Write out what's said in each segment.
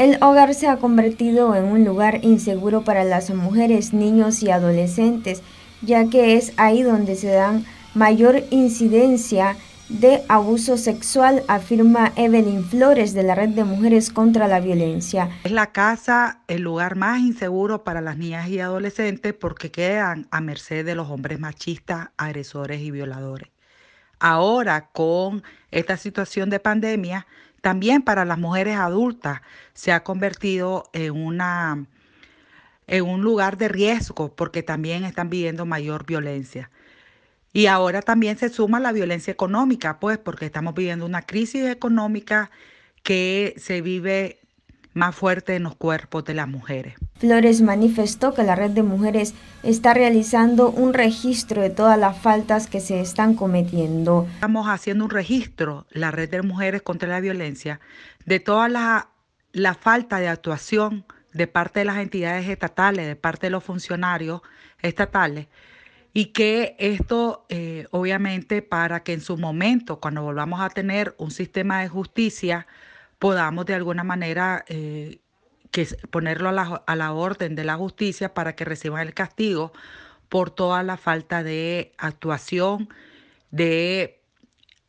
El hogar se ha convertido en un lugar inseguro para las mujeres, niños y adolescentes, ya que es ahí donde se dan mayor incidencia de abuso sexual, afirma Evelyn Flores de la Red de Mujeres contra la Violencia. Es la casa el lugar más inseguro para las niñas y adolescentes porque quedan a merced de los hombres machistas, agresores y violadores. Ahora con esta situación de pandemia, también para las mujeres adultas se ha convertido en una en un lugar de riesgo porque también están viviendo mayor violencia. Y ahora también se suma la violencia económica, pues porque estamos viviendo una crisis económica que se vive más fuerte en los cuerpos de las mujeres. Flores manifestó que la red de mujeres está realizando un registro de todas las faltas que se están cometiendo. Estamos haciendo un registro, la red de mujeres contra la violencia, de toda la, falta de actuación de parte de las entidades estatales, de parte de los funcionarios estatales, y que esto, eh, obviamente, para que en su momento, cuando volvamos a tener un sistema de justicia, podamos de alguna manera eh, que ponerlo a la, orden de la justicia para que reciban el castigo por toda la falta de actuación, de,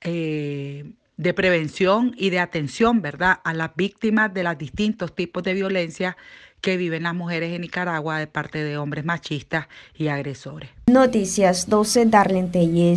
eh, de, prevención y de atención, ¿verdad?, a las víctimas de los distintos tipos de violencia que viven las mujeres en Nicaragua de parte de hombres machistas y agresores. Noticias 12, Darlene